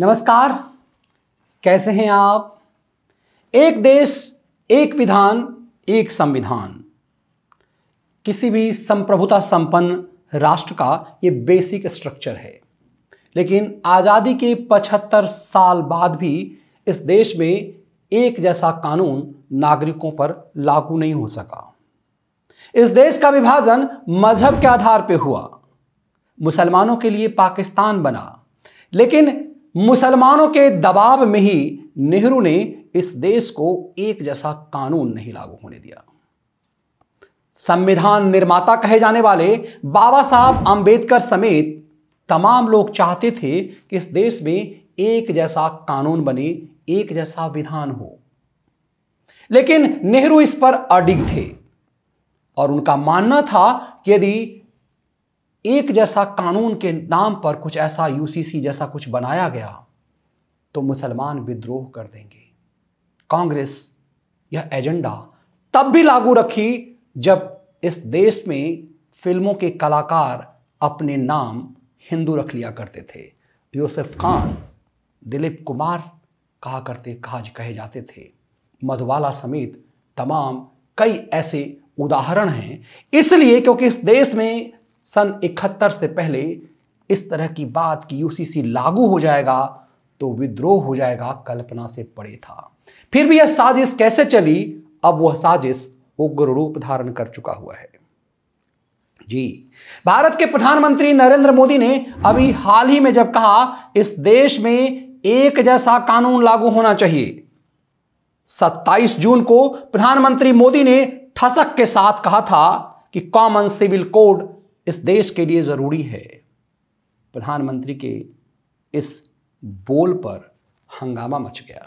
नमस्कार कैसे हैं आप एक देश एक विधान एक संविधान किसी भी संप्रभुता संपन्न राष्ट्र का ये बेसिक स्ट्रक्चर है लेकिन आज़ादी के 75 साल बाद भी इस देश में एक जैसा कानून नागरिकों पर लागू नहीं हो सका इस देश का विभाजन मजहब के आधार पर हुआ मुसलमानों के लिए पाकिस्तान बना लेकिन मुसलमानों के दबाव में ही नेहरू ने इस देश को एक जैसा कानून नहीं लागू होने दिया संविधान निर्माता कहे जाने वाले बाबा साहब अंबेडकर समेत तमाम लोग चाहते थे कि इस देश में एक जैसा कानून बने एक जैसा विधान हो लेकिन नेहरू इस पर अडिग थे और उनका मानना था कि यदि एक जैसा कानून के नाम पर कुछ ऐसा यूसीसी जैसा कुछ बनाया गया तो मुसलमान विद्रोह कर देंगे कांग्रेस यह एजेंडा तब भी लागू रखी जब इस देश में फिल्मों के कलाकार अपने नाम हिंदू रख लिया करते थे यूसुफ खान दिलीप कुमार कहा करते कहा कहे जाते थे मधुबाला समेत तमाम कई ऐसे उदाहरण हैं इसलिए क्योंकि इस देश में सन इकहत्तर से पहले इस तरह की बात की यूसीसी लागू हो जाएगा तो विद्रोह हो जाएगा कल्पना से पड़े था फिर भी यह साजिश कैसे चली अब वह साजिश उग्र रूप धारण कर चुका हुआ है जी भारत के प्रधानमंत्री नरेंद्र मोदी ने अभी हाल ही में जब कहा इस देश में एक जैसा कानून लागू होना चाहिए 27 जून को प्रधानमंत्री मोदी ने ठसक के साथ कहा था कि कॉमन सिविल कोड इस देश के लिए ज़रूरी है प्रधानमंत्री के इस बोल पर हंगामा मच गया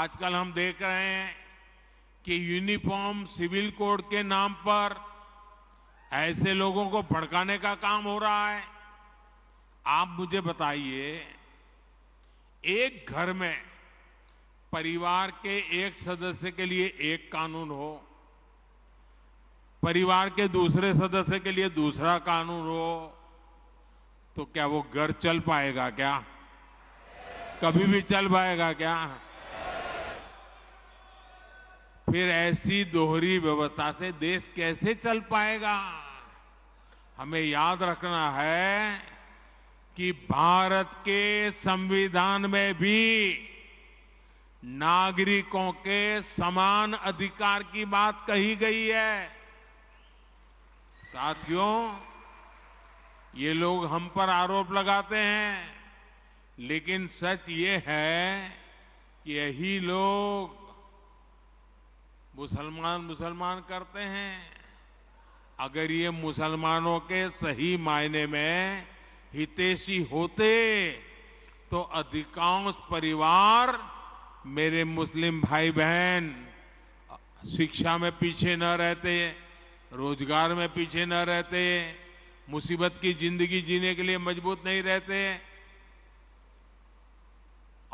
आजकल हम देख रहे हैं कि यूनिफॉर्म सिविल कोड के नाम पर ऐसे लोगों को भड़काने का काम हो रहा है आप मुझे बताइए एक घर में परिवार के एक सदस्य के लिए एक कानून हो परिवार के दूसरे सदस्य के लिए दूसरा कानून हो तो क्या वो घर चल पाएगा क्या कभी भी चल पाएगा क्या फिर ऐसी दोहरी व्यवस्था से देश कैसे चल पाएगा हमें याद रखना है कि भारत के संविधान में भी नागरिकों के समान अधिकार की बात कही गई है साथियों ये लोग हम पर आरोप लगाते हैं लेकिन सच ये है कि यही लोग मुसलमान मुसलमान करते हैं अगर ये मुसलमानों के सही मायने में हितेशी होते तो अधिकांश परिवार मेरे मुस्लिम भाई बहन शिक्षा में पीछे न रहते रोजगार में पीछे न रहते मुसीबत की जिंदगी जीने के लिए मजबूत नहीं रहते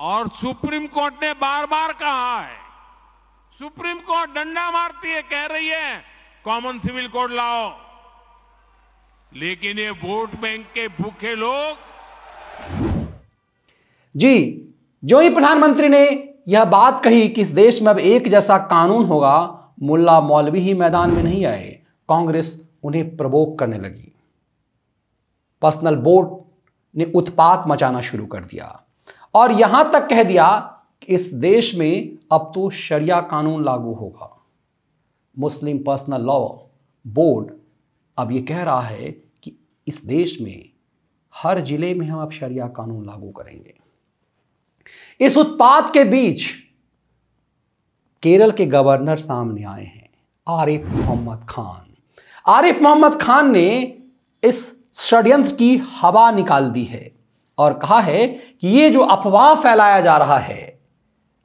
और सुप्रीम कोर्ट ने बार बार कहा है सुप्रीम कोर्ट डंडा मारती है कह रही है कॉमन सिविल कोड लाओ लेकिन ये वोट बैंक के भूखे लोग जी जो ही प्रधानमंत्री ने यह बात कही कि इस देश में अब एक जैसा कानून होगा मुल्ला मौलवी ही मैदान में नहीं आए कांग्रेस उन्हें प्रवोक करने लगी पर्सनल बोर्ड ने उत्पात मचाना शुरू कर दिया और यहां तक कह दिया कि इस देश में अब तो शरिया कानून लागू होगा मुस्लिम पर्सनल लॉ बोर्ड अब यह कह रहा है कि इस देश में हर जिले में हम अब शरिया कानून लागू करेंगे इस उत्पात के बीच केरल के गवर्नर सामने आए हैं आरिफ मोहम्मद खान आरिफ मोहम्मद खान ने इस षड्यंत्र की हवा निकाल दी है और कहा है कि ये जो अफवाह फैलाया जा रहा है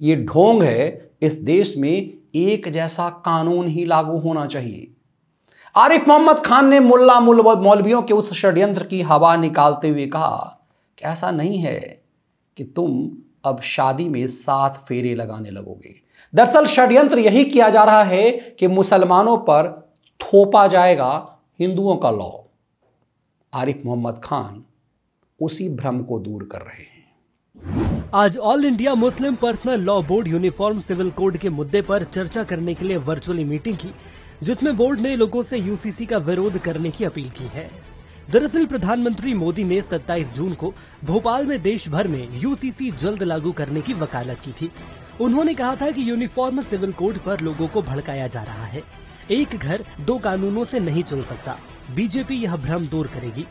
ये ढोंग है इस देश में एक जैसा कानून ही लागू होना चाहिए आरिफ मोहम्मद खान ने मुल्ला मौलवियों के उस षड्यंत्र की हवा निकालते हुए कहा कि ऐसा नहीं है कि तुम अब शादी में सात फेरे लगाने लगोगे दरअसल षड्यंत्र यही किया जा रहा है कि मुसलमानों पर थोपा जाएगा हिंदुओं का लॉ आरिफ मोहम्मद खान उसी भ्रम को दूर कर रहे हैं आज All India Muslim Personal Law Board Uniform Civil Code के मुद्दे पर चर्चा करने के लिए वर्चुअली मीटिंग की जिसमें बोर्ड ने लोगों से यूसीसी का विरोध करने की अपील की है दरअसल प्रधानमंत्री मोदी ने 27 जून को भोपाल में देश भर में यूसीसी जल्द लागू करने की वकालत की थी उन्होंने कहा था कि यूनिफॉर्म सिविल कोड पर लोगों को भड़काया जा रहा है एक घर दो कानूनों से नहीं चल सकता बीजेपी यह भ्रम दूर करेगी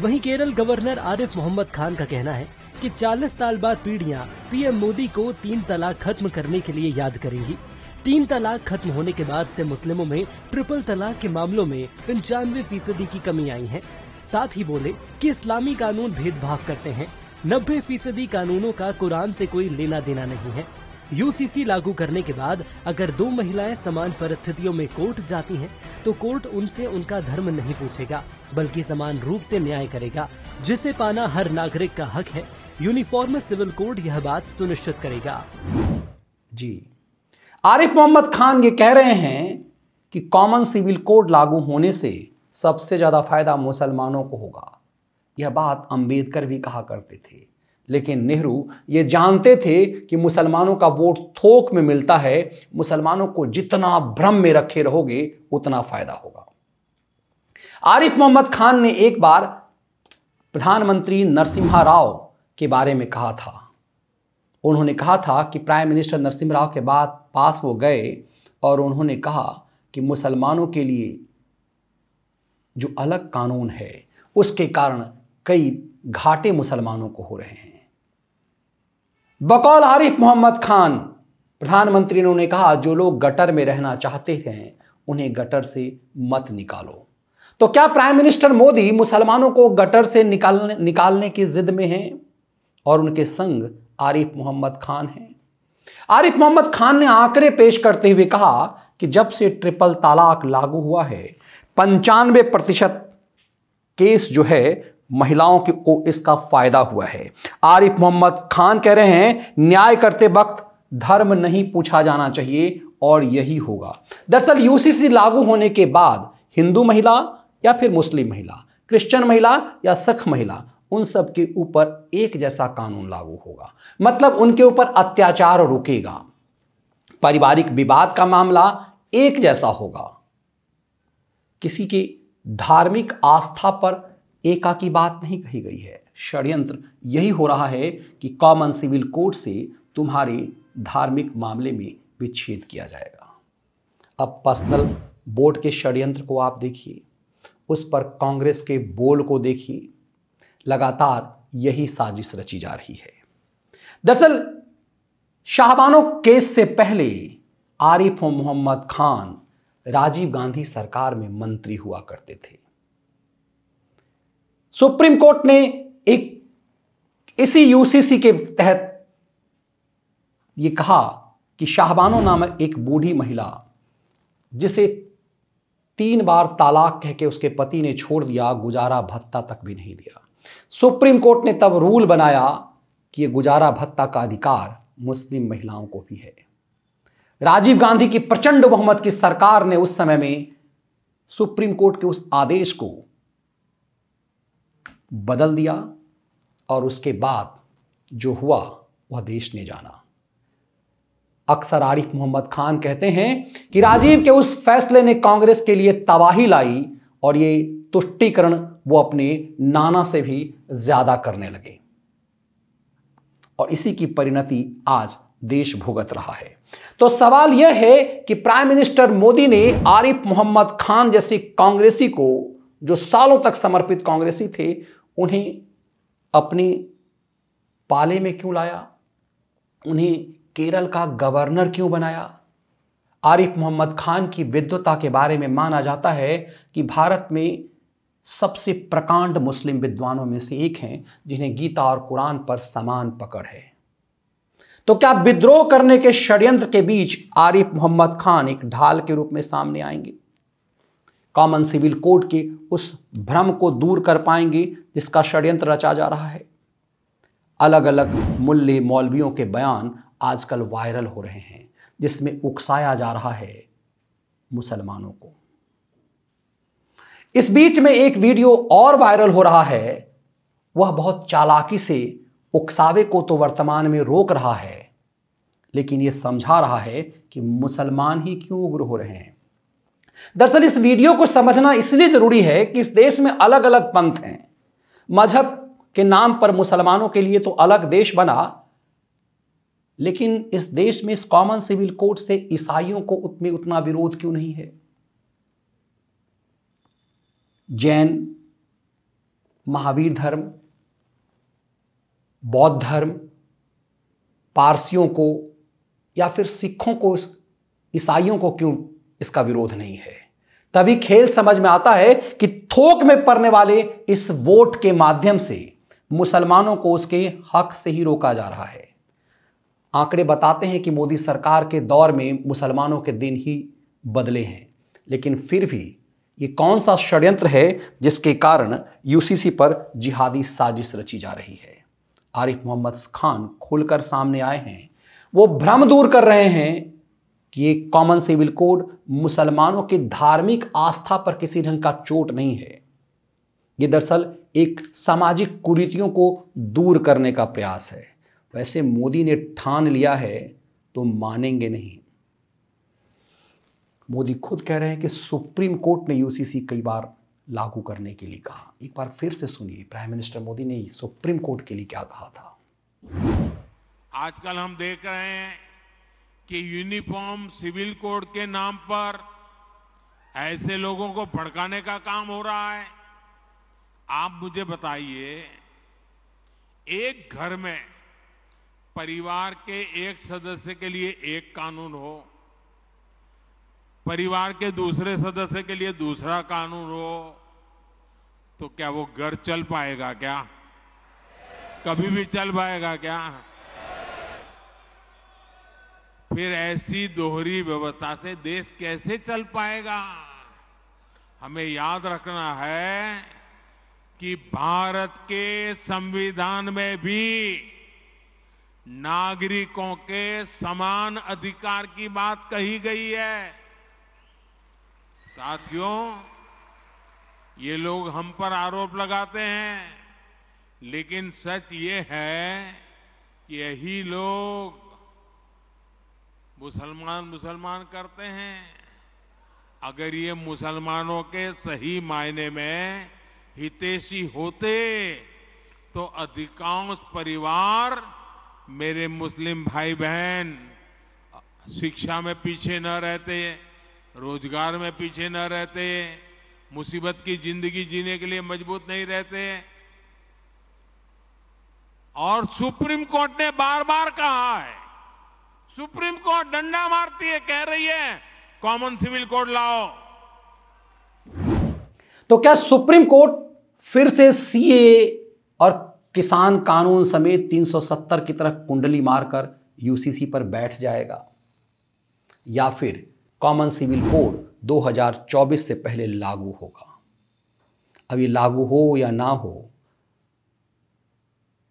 वहीं केरल गवर्नर आरिफ मोहम्मद खान का कहना है कि 40 साल बाद पीढ़ियां पीएम मोदी को तीन तलाक खत्म करने के लिए याद करेंगी तीन तलाक खत्म होने के बाद से मुस्लिमों में ट्रिपल तलाक के मामलों में पंचानवे फीसदी की कमी आई है साथ ही बोले कि इस्लामी कानून भेदभाव करते हैं नब्बे फीसदी कानूनों का कुरान से कोई लेना देना नहीं है यूसीसी लागू करने के बाद अगर दो महिलाएं समान परिस्थितियों में कोर्ट जाती हैं तो कोर्ट उनसे उनका धर्म नहीं पूछेगा बल्कि समान रूप से न्याय करेगा जिसे पाना हर नागरिक का हक है यूनिफॉर्म सिविल कोड यह बात सुनिश्चित करेगा जी आरिफ मोहम्मद खान ये कह रहे हैं कि कॉमन सिविल कोड लागू होने से सबसे ज्यादा फायदा मुसलमानों को होगा यह बात अंबेडकर भी कहा करते थे लेकिन नेहरू ये जानते थे कि मुसलमानों का वोट थोक में मिलता है मुसलमानों को जितना भ्रम में रखे रहोगे उतना फायदा होगा आरिफ मोहम्मद खान ने एक बार प्रधानमंत्री नरसिम्हा राव के बारे में कहा था उन्होंने कहा था कि प्राइम मिनिस्टर नरसिम्हा राव के बाद पास वो गए और उन्होंने कहा कि मुसलमानों के लिए जो अलग कानून है उसके कारण कई घाटे मुसलमानों को हो रहे हैं बकौल आरिफ मोहम्मद खान प्रधानमंत्री ने कहा जो लोग गटर में रहना चाहते हैं उन्हें गटर से मत निकालो तो क्या प्राइम मिनिस्टर मोदी मुसलमानों को गटर से निकालने निकालने की जिद में हैं और उनके संग आरिफ मोहम्मद खान हैं आरिफ मोहम्मद खान ने आंकड़े पेश करते हुए कहा कि जब से ट्रिपल तालाक लागू हुआ है पंचानवे प्रतिशत केस जो है महिलाओं के को इसका फायदा हुआ है आरिफ मोहम्मद खान कह रहे हैं न्याय करते वक्त धर्म नहीं पूछा जाना चाहिए और यही होगा दरअसल यूसीसी लागू होने के बाद हिंदू महिला या फिर मुस्लिम महिला क्रिश्चियन महिला या सिख महिला उन सब के ऊपर एक जैसा कानून लागू होगा मतलब उनके ऊपर अत्याचार रुकेगा पारिवारिक विवाद का मामला एक जैसा होगा किसी की धार्मिक आस्था पर एका की बात नहीं कही गई है षड्यंत्र यही हो रहा है कि कॉमन सिविल कोड से तुम्हारे धार्मिक मामले में विच्छेद किया जाएगा अब पर्सनल बोर्ड के षड्यंत्र को आप देखिए उस पर कांग्रेस के बोल को देखिए लगातार यही साजिश रची जा रही है दरअसल शाहबानो केस से पहले आरिफ मोहम्मद खान राजीव गांधी सरकार में मंत्री हुआ करते थे सुप्रीम कोर्ट ने एक इसी यूसीसी के तहत ये कहा कि शाहबानो नामक एक बूढ़ी महिला जिसे तीन बार तालाक कहकर उसके पति ने छोड़ दिया गुजारा भत्ता तक भी नहीं दिया सुप्रीम कोर्ट ने तब रूल बनाया कि यह गुजारा भत्ता का अधिकार मुस्लिम महिलाओं को भी है राजीव गांधी की प्रचंड बहुमत की सरकार ने उस समय में सुप्रीम कोर्ट के उस आदेश को बदल दिया और उसके बाद जो हुआ वह देश ने जाना अक्सर आरिफ मोहम्मद खान कहते हैं कि राजीव के उस फैसले ने कांग्रेस के लिए तबाही लाई और ये तुष्टीकरण वो अपने नाना से भी ज्यादा करने लगे और इसी की परिणति आज देश भुगत रहा है तो सवाल यह है कि प्राइम मिनिस्टर मोदी ने आरिफ मोहम्मद खान जैसे कांग्रेसी को जो सालों तक समर्पित कांग्रेसी थे उन्हें अपनी पाले में क्यों लाया उन्हें केरल का गवर्नर क्यों बनाया आरिफ मोहम्मद खान की विद्वता के बारे में माना जाता है कि भारत में सबसे प्रकांड मुस्लिम विद्वानों में से एक हैं जिन्हें गीता और कुरान पर समान पकड़ है तो क्या विद्रोह करने के षड्यंत्र के बीच आरिफ मोहम्मद खान एक ढाल के रूप में सामने आएंगे कॉमन सिविल कोड के उस भ्रम को दूर कर पाएंगे जिसका षड्यंत्र रचा जा रहा है अलग अलग मूल्य मौलवियों के बयान आजकल वायरल हो रहे हैं जिसमें उकसाया जा रहा है मुसलमानों को इस बीच में एक वीडियो और वायरल हो रहा है वह बहुत चालाकी से उकसावे को तो वर्तमान में रोक रहा है लेकिन यह समझा रहा है कि मुसलमान ही क्यों उग्र हो रहे हैं दरअसल इस वीडियो को समझना इसलिए ज़रूरी है कि इस देश में अलग अलग पंथ हैं मजहब के नाम पर मुसलमानों के लिए तो अलग देश बना लेकिन इस देश में इस कॉमन सिविल कोड से ईसाइयों को उतनी उतना विरोध क्यों नहीं है जैन महावीर धर्म बौद्ध धर्म पारसियों को या फिर सिखों को ईसाइयों को क्यों इसका विरोध नहीं है तभी खेल समझ में आता है कि थोक में पड़ने वाले इस वोट के माध्यम से मुसलमानों को उसके हक से ही रोका जा रहा है आंकड़े बताते हैं कि मोदी सरकार के दौर में मुसलमानों के दिन ही बदले हैं लेकिन फिर भी ये कौन सा षड्यंत्र है जिसके कारण यूसीसी पर जिहादी साजिश रची जा रही है आरिफ मोहम्मद खान खुलकर सामने आए हैं वो भ्रम दूर कर रहे हैं कि ये कॉमन सिविल कोड मुसलमानों के धार्मिक आस्था पर किसी ढंग का चोट नहीं है ये दरअसल एक सामाजिक कुरीतियों को दूर करने का प्रयास है वैसे तो मोदी ने ठान लिया है तो मानेंगे नहीं मोदी खुद कह रहे हैं कि सुप्रीम कोर्ट ने यूसीसी कई बार लागू करने के लिए कहा एक बार फिर से सुनिए प्राइम मिनिस्टर मोदी ने सुप्रीम कोर्ट के लिए क्या कहा था आजकल हम देख रहे हैं कि यूनिफॉर्म सिविल कोड के नाम पर ऐसे लोगों को भड़काने का काम हो रहा है आप मुझे बताइए एक घर में परिवार के एक सदस्य के लिए एक कानून हो परिवार के दूसरे सदस्य के लिए दूसरा कानून हो तो क्या वो घर चल पाएगा क्या कभी भी चल पाएगा क्या फिर ऐसी दोहरी व्यवस्था से देश कैसे चल पाएगा हमें याद रखना है कि भारत के संविधान में भी नागरिकों के समान अधिकार की बात कही गई है साथियों ये लोग हम पर आरोप लगाते हैं लेकिन सच ये है कि यही लोग मुसलमान मुसलमान करते हैं अगर ये मुसलमानों के सही मायने में हितेशी होते तो अधिकांश परिवार मेरे मुस्लिम भाई बहन शिक्षा में पीछे न रहते रोजगार में पीछे न रहते मुसीबत की जिंदगी जीने के लिए मजबूत नहीं रहते और सुप्रीम कोर्ट ने बार बार कहा है सुप्रीम कोर्ट डंडा मारती है कह रही है कॉमन सिविल कोड लाओ तो क्या सुप्रीम कोर्ट फिर से सीए और किसान कानून समेत 370 की तरह कुंडली मारकर यूसीसी पर बैठ जाएगा या फिर कॉमन सिविल कोड 2024 से पहले लागू होगा अब ये लागू हो या ना हो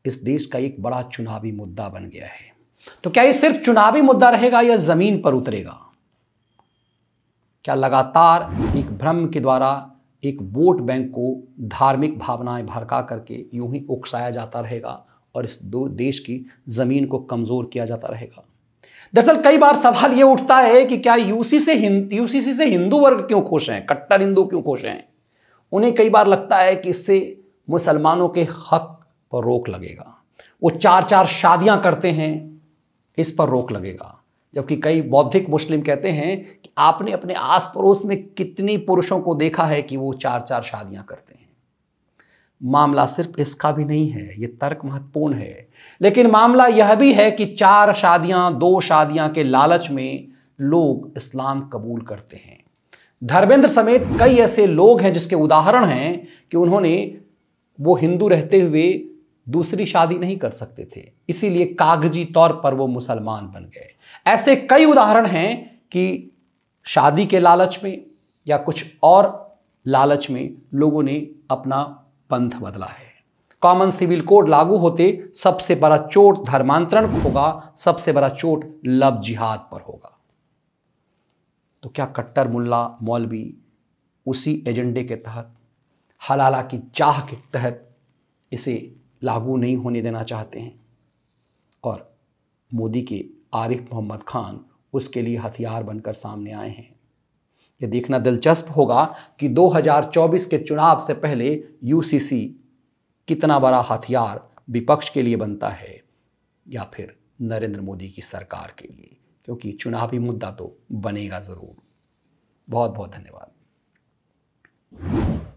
इस देश का एक बड़ा चुनावी मुद्दा बन गया है तो क्या ये सिर्फ चुनावी मुद्दा रहेगा या जमीन पर उतरेगा क्या लगातार एक भ्रम के द्वारा एक वोट बैंक को धार्मिक भावनाएं भड़का करके यूं ही उकसाया जाता रहेगा और इस दो देश की ज़मीन को कमज़ोर किया जाता रहेगा दरअसल कई बार सवाल यह उठता है कि क्या यूसी से यूसीसी से हिंदू वर्ग क्यों खुश हैं कट्टर हिंदू क्यों खुश हैं उन्हें कई बार लगता है कि इससे मुसलमानों के हक पर रोक लगेगा वो चार चार शादियां करते हैं इस पर रोक लगेगा जबकि कई बौद्धिक मुस्लिम कहते हैं कि आपने अपने आस पड़ोस में कितनी पुरुषों को देखा है कि वो चार चार शादियां करते हैं मामला सिर्फ इसका भी नहीं है ये तर्क महत्वपूर्ण है लेकिन मामला यह भी है कि चार शादियां दो शादियां के लालच में लोग इस्लाम कबूल करते हैं धर्मेंद्र समेत कई ऐसे लोग हैं जिसके उदाहरण हैं कि उन्होंने वो हिंदू रहते हुए दूसरी शादी नहीं कर सकते थे इसीलिए कागजी तौर पर वो मुसलमान बन गए ऐसे कई उदाहरण हैं कि शादी के लालच में या कुछ और लालच में लोगों ने अपना पंथ बदला है कॉमन सिविल कोड लागू होते सबसे बड़ा चोट धर्मांतरण होगा सबसे बड़ा चोट लव जिहाद पर होगा तो क्या कट्टर मुल्ला मौलवी उसी एजेंडे के तहत हलाला की चाह के तहत इसे लागू नहीं होने देना चाहते हैं और मोदी के आरिफ मोहम्मद खान उसके लिए हथियार बनकर सामने आए हैं यह देखना दिलचस्प होगा कि 2024 के चुनाव से पहले यूसीसी कितना बड़ा हथियार विपक्ष के लिए बनता है या फिर नरेंद्र मोदी की सरकार के लिए क्योंकि चुनावी मुद्दा तो बनेगा ज़रूर बहुत बहुत धन्यवाद